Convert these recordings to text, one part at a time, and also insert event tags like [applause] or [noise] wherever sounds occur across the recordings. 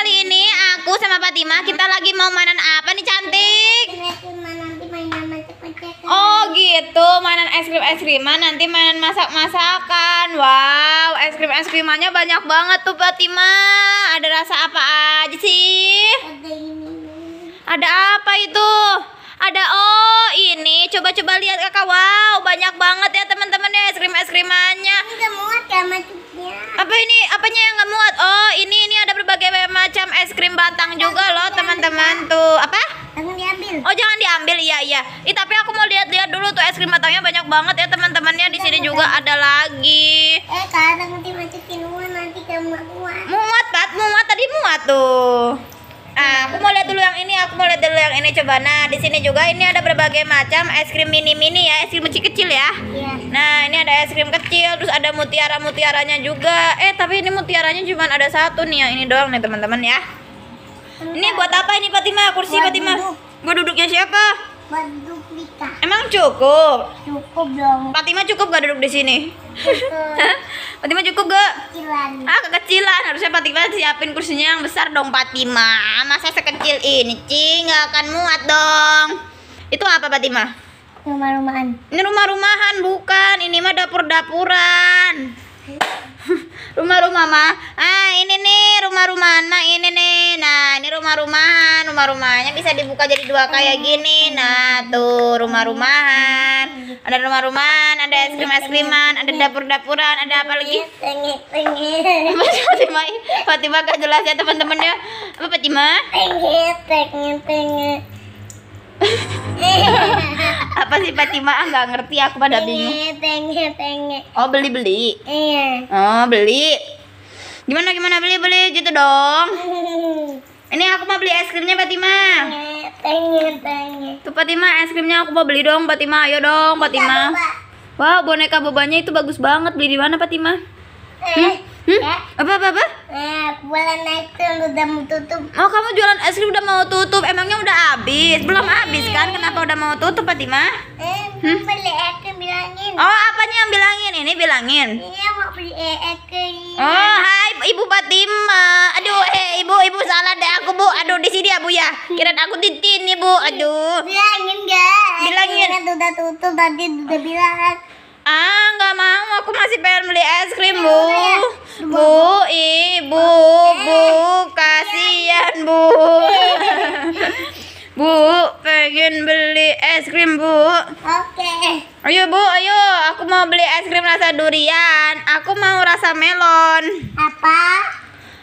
kali ini aku sama Fatima kita lagi mau mainan apa nih cantik? Oh gitu, mainan es krim es kriman nanti mainan masak masakan. Wow, es krim es krimannya banyak banget tuh Fatima. Ada rasa apa aja sih? Ada apa itu? Ada oh ini, coba-coba lihat kakak. Wow, banyak banget ya teman-teman ya es krim es krimannya. Ini muat ya Apa ini? Apanya yang nggak muat? Oh ini ini ada berbagai macam batang juga loh teman-teman tuh apa jangan diambil oh jangan diambil iya iya Ih, tapi aku mau lihat-lihat dulu tuh es krim batangnya banyak banget ya teman-temannya di sini juga ada lagi eh kadang nanti masukin uang nanti kamu muat muat pat muat tadi muat tuh Nah, aku mau lihat dulu yang ini, aku mau lihat dulu yang ini coba. Nah, di sini juga ini ada berbagai macam es krim mini-mini ya, es krim kecil-kecil ya. Iya. Nah, ini ada es krim kecil, terus ada mutiara-mutiaranya juga. Eh, tapi ini mutiaranya cuma ada satu nih, yang ini doang nih, teman-teman ya. Ini buat apa ini Fatima? Kursi buat Fatima. Duduk. duduknya siapa? Buat duduk Emang cukup? Cukup dong. Fatima cukup gak duduk di sini? Cukup. Fatima cukup gak? Kecilan. Ah, kekecilan. Harusnya Fatima siapin kursinya yang besar dong Fatima. Masa sekecil ini, cing Gak akan muat dong. Itu apa Fatima? Rumah-rumahan. Ini rumah-rumahan bukan. Ini mah dapur-dapuran [laughs] rumah-rumah mah ah ini nih rumah rumahan mah. ini nih rumah-rumahan rumah-rumahnya bisa dibuka jadi dua kayak oh, gini iya. nah tuh rumah-rumahan ada rumah-rumahan ada es krim es kriman ada dapur-dapuran ada apa lagi Fatima [laughs] Fatima gak jelas ya teman-teman ya apa Fatima [laughs] apa sih Fatima nggak ah, ngerti aku pada bingung oh beli beli iya. oh beli gimana gimana beli beli gitu dong [laughs] beli es krimnya Fatima? Pengen, pengen. Tuh Fatima, es krimnya aku mau beli dong, Fatima. Ayo dong, Fatima. Wow, boneka bobanya itu bagus banget. Beli di mana, Fatima? Eh, hmm? hmm? Ya. Apa apa apa? Eh, jualan es krim udah mau tutup. Oh, kamu jualan es krim udah mau tutup. Emangnya udah habis? Belum eh. habis kan? Kenapa udah mau tutup, Fatima? Eh, hmm? beli es krim bilangin. Oh, apanya yang bilangin? Ini bilangin. Iya, mau beli e- es krim. Oh, hai Ibu Fatima. Aduh, eh Ibu, Ibu pikiran aku ditin nih bu aduh bilangin gak bilangin udah tutup tadi udah oh. bilang ah nggak mau aku masih pengen beli es krim iya, bu ya. bu ibu oh, eh. bu kasihan bu [laughs] bu pengen beli es krim bu oke ayo bu ayo aku mau beli es krim rasa durian aku mau rasa melon apa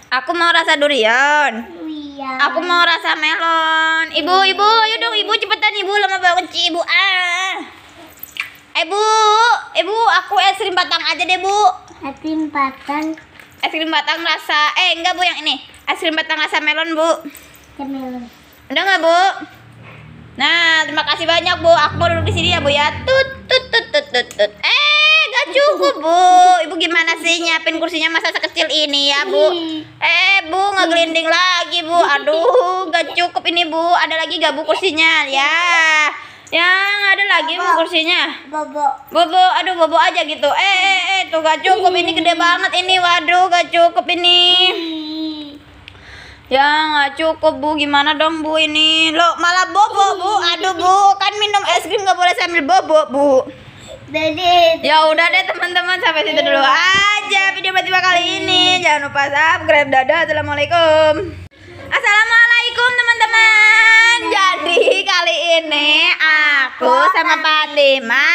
aku mau rasa durian Iya. Aku mau rasa melon. Ibu, ibu, ayo dong ibu cepetan ibu lama banget sih ibu. Ah. Ibu, eh, ibu eh, aku es krim batang aja deh bu. Es krim batang. Es krim batang rasa, eh enggak bu yang ini. Es krim batang rasa melon bu. Melon. Udah nggak bu? Nah, terima kasih banyak Bu. Aku mau duduk di sini ya Bu ya. Tut tut tut tut tut. tut. Eh, gak cukup Bu. Ibu gimana sih nyiapin kursinya masa sekecil ini ya Bu? Eh, Bu ngegelinding lagi Bu ini Bu. Ada lagi gak Bu kursinya? Ya. Yang ada lagi Bu kursinya. Bobo. Bobo, aduh bobo aja gitu. Eh, eh, eh, eh tuh gak cukup ini gede banget ini. Waduh, gak cukup ini. Ya nggak cukup bu, gimana dong bu ini? Lo malah bobo bu, aduh bu, kan minum es krim nggak boleh sambil bobo bu. Jadi ya udah deh teman-teman sampai situ dulu iya. aja video berarti kali ini. Iya. Jangan lupa subscribe. Dadah, assalamualaikum. sama Fatima.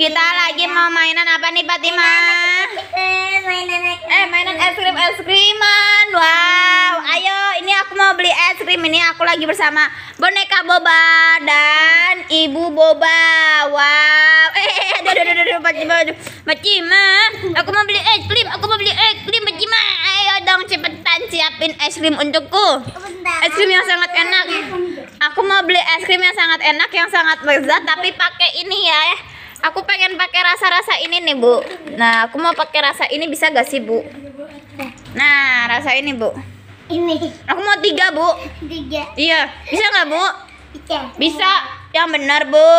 Kita iya, lagi iya. mau mainan apa nih Fatima? Eh, eh mainan es krim es kriman. Wow, ayo ini aku mau beli es krim ini aku lagi bersama boneka Boba dan Ibu Boba. Wow, [laughs] eh, eh aduh aduh aduh Fatima. Fatima, aku mau beli es krim, aku mau beli es krim Fatima. Ayo dong cepetan siapin es krim untukku. Es krim yang sangat enak aku mau beli es krim yang sangat enak yang sangat lezat tapi pakai ini ya aku pengen pakai rasa-rasa ini nih bu nah aku mau pakai rasa ini bisa gak sih bu nah rasa ini bu ini aku mau tiga bu tiga iya bisa nggak bu bisa bisa yang benar bu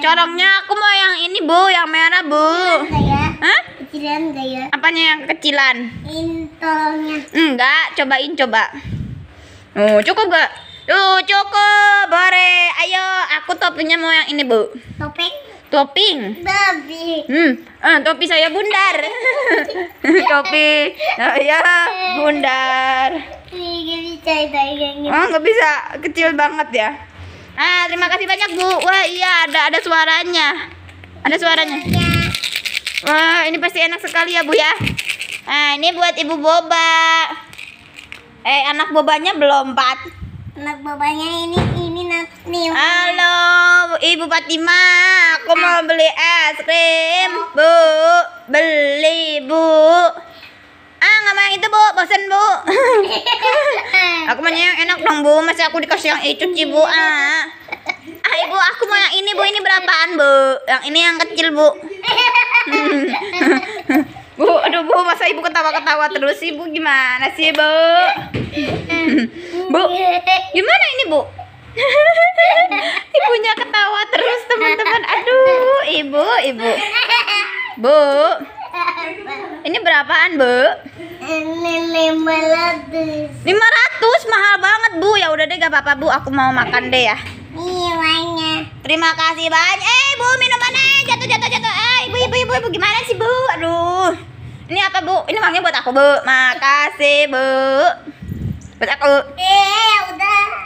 corongnya aku mau yang ini bu yang merah bu ya? Hah? ya apanya yang kecilan intolnya enggak cobain coba oh cukup gak duh cukup, bare, Ayo, aku topinya mau yang ini, Bu. Topeng? Toping. babi. Hmm, eh, topi saya bundar. [laughs] topi. Oh, ya, bundar. Oh, nggak bisa. Kecil banget ya. Ah, terima kasih banyak, Bu. Wah, iya, ada ada suaranya. Ada suaranya. Wah, ini pasti enak sekali ya, Bu ya. Nah, ini buat Ibu Boba. Eh, anak bobanya belum, empat anak bapaknya ini ini nih halo ibu Fatima aku ah. mau beli es krim oh. bu beli bu ah nggak mau yang itu bu bosen bu [laughs] aku mau yang enak dong bu masih aku dikasih yang itu sih bu ah ah ibu aku mau yang ini bu ini berapaan bu yang ini yang kecil bu [laughs] bu aduh bu masa ibu ketawa ketawa terus ibu gimana sih bu eh, Bu, gimana ini Bu? [laughs] Ibunya ketawa terus teman-teman. Aduh, Ibu, Ibu. Bu, ini berapaan Bu? Ini 500 500 mahal banget Bu. Ya udah deh gak apa-apa Bu, aku mau makan deh ya. Iya Terima kasih banyak. Eh Bu, minuman eh jatuh jatuh jatuh. Eh Ibu, Ibu, Ibu, Ibu gimana sih Bu? Aduh. Ini apa Bu? Ini uangnya buat aku Bu. Makasih Bu. Buat aku. Eh.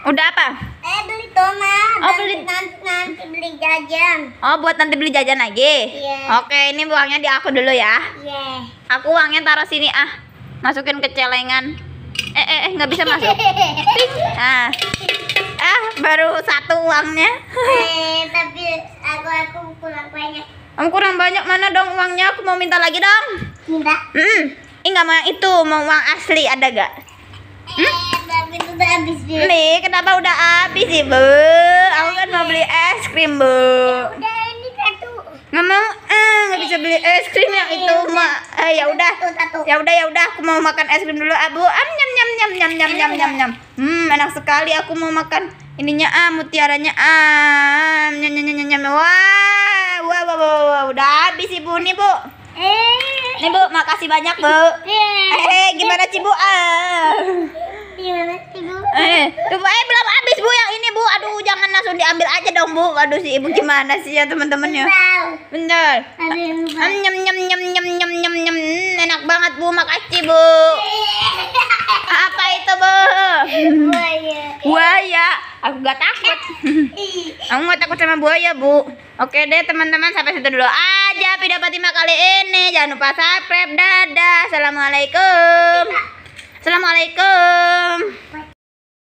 Udah apa? Eh beli tomat. Oh beli nanti, nanti beli jajan. Oh buat nanti beli jajan lagi. Yeah. Oke ini uangnya di aku dulu ya. Yeah. Aku uangnya taruh sini ah. Masukin ke celengan. Eh eh eh nggak bisa masuk. [laughs] Ah. Ah baru satu uangnya. eh tapi aku aku kurang banyak. Kamu kurang banyak mana dong uangnya? Aku mau minta lagi dong. Minta. Hmm. Ini nggak mau itu mau uang asli ada gak? Hmm? Nih, kenapa udah habis sih, Bu? Aku kan mau beli es krim, Bu. Udah ini satu. Nggak mau, eh, nggak bisa beli es krim yang itu, Mak. Eh, ya udah. Ya udah, ya udah, aku mau makan es krim dulu, Abu. Am nyam nyam nyam nyam nyam nyam nyam nyam. Hmm, enak sekali aku mau makan ininya ah mutiaranya ah nyam nyam nyam nyam. Wah, wah, wah, wah, wah. udah habis Ibu nih, Bu. Ini eh. Nih Bu, makasih banyak Bu. Eh, eh gimana cibu? Eh, Ah. Gimana Cibu? Eh, tuh eh belum habis Bu yang ini Bu. Aduh, jangan langsung diambil aja dong Bu. Aduh si Ibu gimana sih ya teman-temannya? Bener. Nyam nyam nyam nyam nyam nyam nyam nyam. Hmm, enak banget Bu, makasih Bu. Eh. Apa itu Bu? Buaya. Buaya. Aku gak takut. [laughs] Aku gak takut sama buaya Bu. Oke deh teman-teman, sampai situ dulu. Ah aja video Fatima kali ini. Jangan lupa subscribe. Dadah. Assalamualaikum. Assalamualaikum.